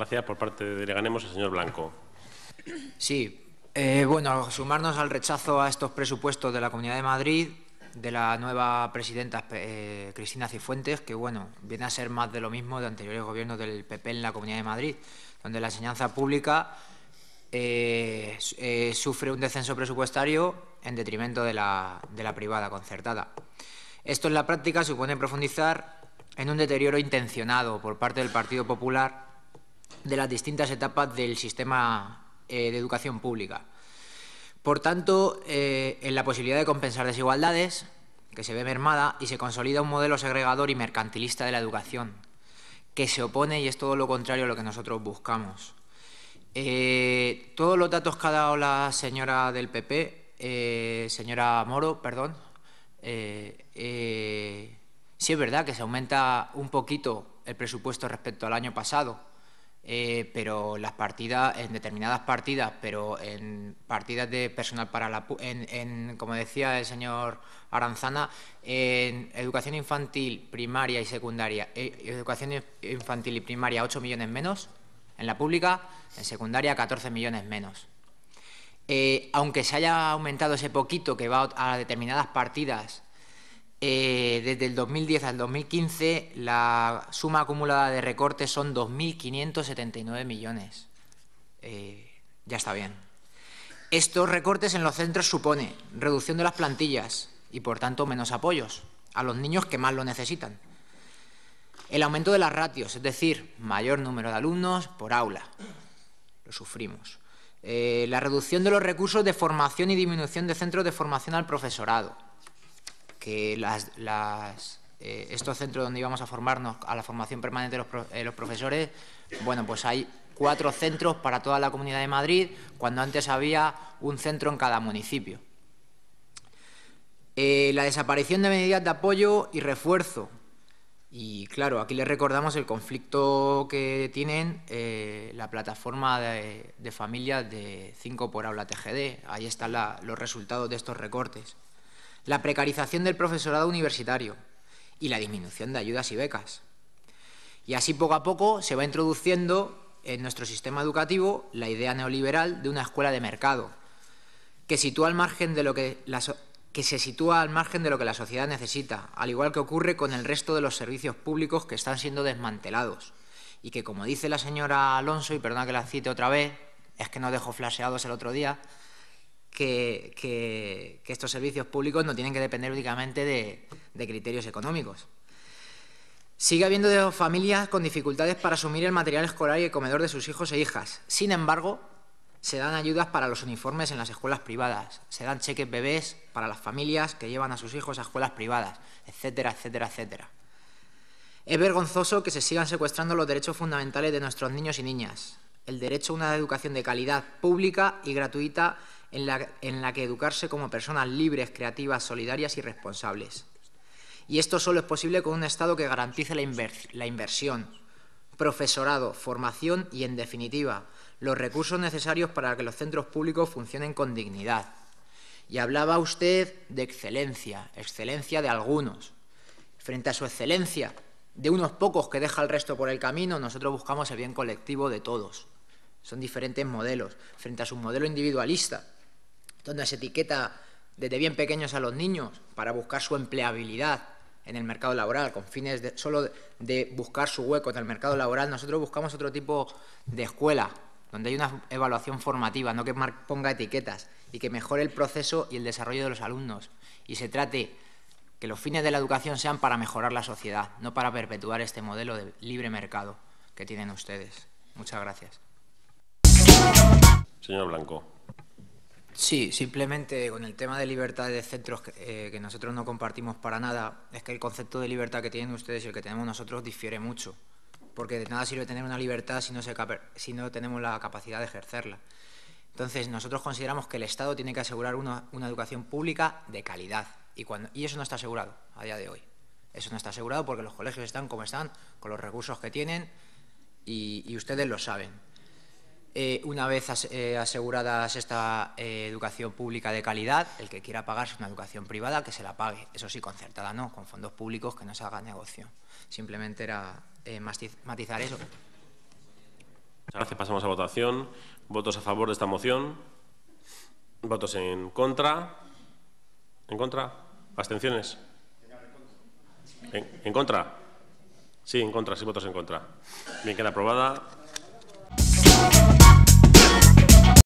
gracias por parte de Leganemos, el señor Blanco. Sí, eh, bueno, sumarnos al rechazo a estos presupuestos de la Comunidad de Madrid, de la nueva presidenta eh, Cristina Cifuentes, que bueno, viene a ser más de lo mismo de anteriores gobiernos del PP en la Comunidad de Madrid, donde la enseñanza pública eh, sufre un descenso presupuestario en detrimento de la, de la, privada concertada. Esto en la práctica supone profundizar en un deterioro intencionado por parte del Partido Popular de las distintas etapas del sistema eh, de educación pública. Por tanto, eh, en la posibilidad de compensar desigualdades, que se ve mermada, y se consolida un modelo segregador y mercantilista de la educación, que se opone y es todo lo contrario a lo que nosotros buscamos. Eh, todos los datos que ha dado la señora del PP, señora Moro, perdón, sí es verdad que se aumenta un poquito el presupuesto respecto al año pasado, eh, pero las partidas, en determinadas partidas, pero en partidas de personal para la, en, como decía el señor Aranzana, en educación infantil, primaria y secundaria, eh, educación infantil y primaria 8 millones menos, en la pública, en secundaria 14 millones menos. Eh, aunque se haya aumentado ese poquito que va a determinadas partidas eh, desde el 2010 al 2015 la suma acumulada de recortes son 2.579 millones. Eh, ya está bien. Estos recortes en los centros supone reducción de las plantillas y, por tanto, menos apoyos a los niños que más lo necesitan. El aumento de las ratios, es decir, mayor número de alumnos por aula. Lo sufrimos. Eh, la reducción de los recursos de formación y disminución de centros de formación al profesorado que las, eh, estos centros donde íbamos a formarnos a la formación permanente de eh, los, profesores, bueno, pues hay cuatro centros para toda la Comunidad de Madrid, cuando antes había un centro en cada municipio. Eh, la desaparición de medidas de apoyo y refuerzo. Y claro, aquí les recordamos el conflicto que tienen la plataforma de, familias de 5 por aula TGD. Ahí están los resultados de estos recortes la precarización del profesorado universitario y la disminución de ayudas y becas. Y así poco a poco se va introduciendo en nuestro sistema educativo la idea neoliberal de una escuela de mercado, que, sitúa al margen de lo que, que se sitúa al margen de lo que la sociedad necesita, al igual que ocurre con el resto de los servicios públicos que están siendo desmantelados y que, como dice la señora Alonso, y perdona que la cite otra vez, es que no dejo flasheados el otro día, que, estos servicios públicos no tienen que depender únicamente de, de criterios económicos. Sigue habiendo familias con dificultades para asumir el material escolar y el comedor de sus hijos e hijas. Sin embargo, se dan ayudas para los uniformes en las escuelas privadas, se dan cheques bebés para las familias que llevan a sus hijos a escuelas privadas, etcétera, etcétera, etcétera. Es vergonzoso que se sigan secuestrando los derechos fundamentales de nuestros niños y niñas. El derecho a una educación de calidad pública y gratuita en la, que educarse como personas libres, creativas, solidarias y responsables. Y esto solo es posible con un Estado que garantice la, la, inversión, profesorado, formación y, en definitiva, los recursos necesarios para que los centros públicos funcionen con dignidad. Y hablaba usted de excelencia, excelencia de algunos. Frente a su excelencia, de unos pocos que deja el resto por el camino, nosotros buscamos el bien colectivo de todos. Son diferentes modelos. Frente a su modelo individualista, donde se etiqueta desde bien pequeños a los niños para buscar su empleabilidad en el mercado laboral, con fines de, solo de buscar su hueco en el mercado laboral, nosotros buscamos otro tipo de escuela, donde hay una evaluación formativa, no que ponga etiquetas, y que mejore el proceso y el desarrollo de los alumnos, y se trate que los fines de la educación sean para mejorar la sociedad, no para perpetuar este modelo de libre mercado que tienen ustedes. Muchas gracias. Señor Blanco. Sí, simplemente con el tema de libertad de centros eh, que, nosotros no compartimos para nada, es que el concepto de libertad que tienen ustedes y el que tenemos nosotros difiere mucho, porque de nada sirve tener una libertad si no, si no tenemos la capacidad de ejercerla. Entonces, nosotros consideramos que el Estado tiene que asegurar una, educación pública de calidad, y, cuando, y eso no está asegurado a día de hoy. Eso no está asegurado porque los colegios están como están, con los recursos que tienen, y ustedes lo saben. Eh, una vez eh, aseguradas esta eh, educación pública de calidad, el que quiera pagarse una educación privada, que se la pague. Eso sí, concertada no, con fondos públicos que no se haga negocio. Simplemente era matizar eso. Muchas gracias. Pasamos a votación. ¿Votos a favor de esta moción? ¿Votos en contra? ¿En contra? ¿Abstenciones? en contra? Sí, en contra. Sí, votos en contra. Bien, queda aprobada.